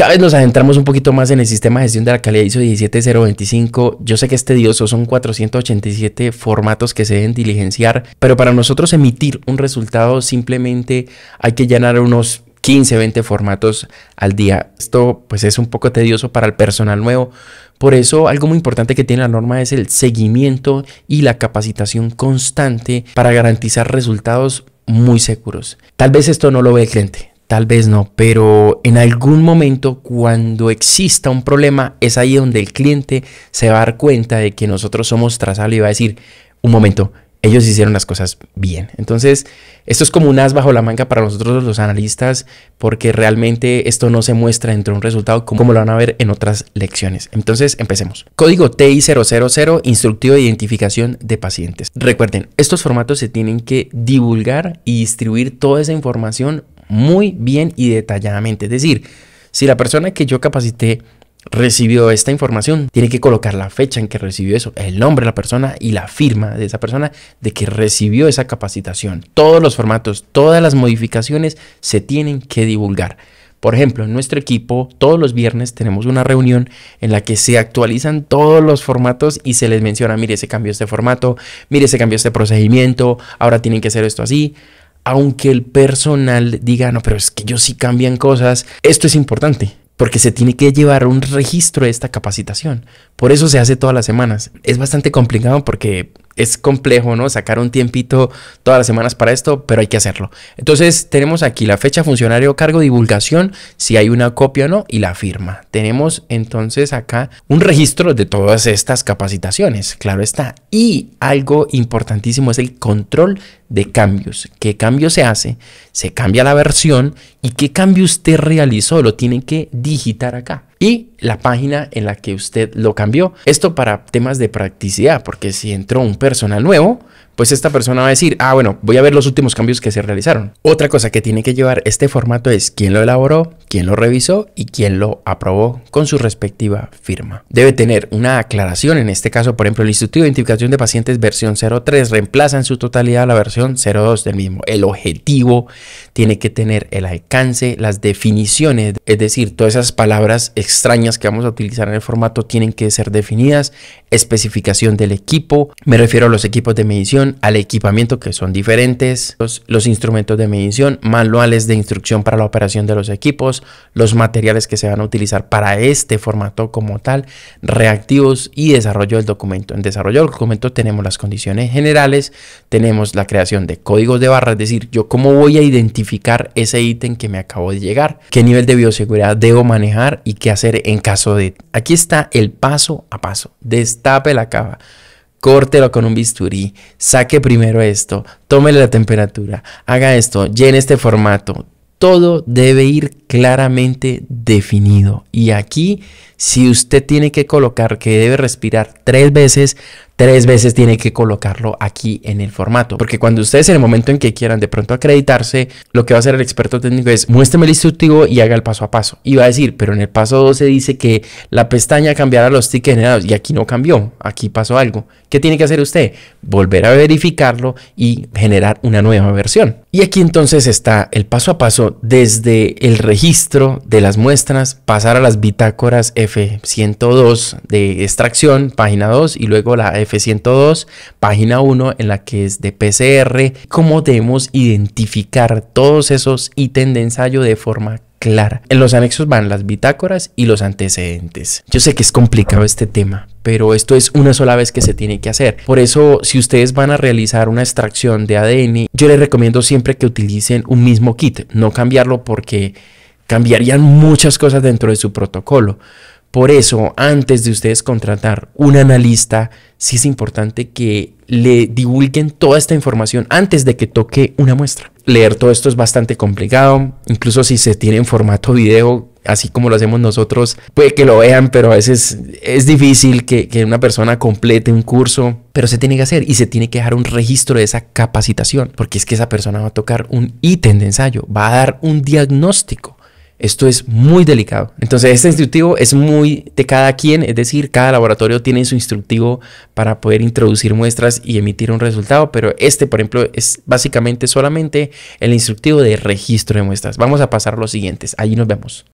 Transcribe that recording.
Cada vez nos adentramos un poquito más en el sistema de gestión de la calidad ISO 17025. Yo sé que es tedioso, son 487 formatos que se deben diligenciar, pero para nosotros emitir un resultado simplemente hay que llenar unos 15, 20 formatos al día. Esto pues es un poco tedioso para el personal nuevo. Por eso algo muy importante que tiene la norma es el seguimiento y la capacitación constante para garantizar resultados muy seguros. Tal vez esto no lo ve el cliente. Tal vez no, pero en algún momento cuando exista un problema es ahí donde el cliente se va a dar cuenta de que nosotros somos trazables y va a decir, un momento, ellos hicieron las cosas bien. Entonces, esto es como un as bajo la manga para nosotros los analistas, porque realmente esto no se muestra dentro de un resultado como lo van a ver en otras lecciones. Entonces, empecemos. Código TI000, instructivo de identificación de pacientes. Recuerden, estos formatos se tienen que divulgar y distribuir toda esa información muy bien y detalladamente. Es decir, si la persona que yo capacité recibió esta información, tiene que colocar la fecha en que recibió eso, el nombre de la persona y la firma de esa persona de que recibió esa capacitación. Todos los formatos, todas las modificaciones se tienen que divulgar. Por ejemplo, en nuestro equipo todos los viernes tenemos una reunión en la que se actualizan todos los formatos y se les menciona, mire, se cambió este formato, mire, se cambió este procedimiento, ahora tienen que hacer esto así aunque el personal diga, no, pero es que yo sí cambian cosas, esto es importante porque se tiene que llevar un registro de esta capacitación. Por eso se hace todas las semanas. Es bastante complicado porque es complejo, ¿no? Sacar un tiempito todas las semanas para esto, pero hay que hacerlo. Entonces tenemos aquí la fecha, funcionario, cargo, divulgación, si hay una copia o no, y la firma. Tenemos entonces acá un registro de todas estas capacitaciones, claro está. Y algo importantísimo es el control de cambios. ¿Qué cambio se hace? Se cambia la versión y qué cambio usted realizó, lo tiene que digitar acá y la página en la que usted lo cambió. Esto para temas de practicidad, porque si entró un personal nuevo, pues esta persona va a decir, ah, bueno, voy a ver los últimos cambios que se realizaron. Otra cosa que tiene que llevar este formato es quién lo elaboró, quién lo revisó y quién lo aprobó con su respectiva firma. Debe tener una aclaración, en este caso, por ejemplo, el Instituto de Identificación de Pacientes versión 03 reemplaza en su totalidad la versión 02 del mismo. El objetivo tiene que tener el alcance, las definiciones, es decir, todas esas palabras extrañas que vamos a utilizar en el formato tienen que ser definidas, especificación del equipo, me refiero a los equipos de medición, al equipamiento que son diferentes, los, instrumentos de medición, manuales de instrucción para la operación de los equipos, los materiales que se van a utilizar para este formato como tal, reactivos y desarrollo del documento. En desarrollo del documento tenemos las condiciones generales, tenemos la creación de códigos de barra, es decir, yo cómo voy a identificar ese ítem que me acabo de llegar, qué nivel de bioseguridad debo manejar y qué hacer en caso de... Aquí está el paso a paso. Destape la cava córtelo con un bisturí, saque primero esto, tómele la temperatura, haga esto, llene este formato, todo debe ir claramente definido. Y aquí, si usted tiene que colocar que debe respirar tres veces, tres veces tiene que colocarlo aquí en el formato. Porque cuando ustedes en el momento en que quieran de pronto acreditarse, lo que va a hacer el experto técnico es muéstrame el instructivo y haga el paso a paso. Y va a decir, pero en el paso 12 dice que la pestaña cambiará los tickets generados. Y aquí no cambió, aquí pasó algo. ¿Qué tiene que hacer usted? Volver a verificarlo y generar una nueva versión. Y aquí entonces está el paso a paso desde el registro de las muestras, pasar a las bitácoras F102 de extracción, página 2, y luego la F102, página 1, en la que es de PCR, cómo debemos identificar todos esos ítems de ensayo de forma Claro, En los anexos van las bitácoras y los antecedentes. Yo sé que es complicado este tema, pero esto es una sola vez que se tiene que hacer. Por eso, si ustedes van a realizar una extracción de ADN, yo les recomiendo siempre que utilicen un mismo kit, no cambiarlo porque cambiarían muchas cosas dentro de su protocolo. Por eso, antes de ustedes contratar un analista, sí es importante que le divulguen toda esta información antes de que toque una muestra leer todo esto es bastante complicado, incluso si se tiene en formato video, así como lo hacemos nosotros, puede que lo vean, pero a veces es difícil que, una persona complete un curso, pero se tiene que hacer y se tiene que dejar un registro de esa capacitación, porque es que esa persona va a tocar un ítem de ensayo, va a dar un diagnóstico esto es muy delicado. Entonces, este instructivo es muy de cada quien, es decir, cada laboratorio tiene su instructivo para poder introducir muestras y emitir un resultado, pero este, por ejemplo, es básicamente solamente el instructivo de registro de muestras. Vamos a pasar a los siguientes. Allí nos vemos.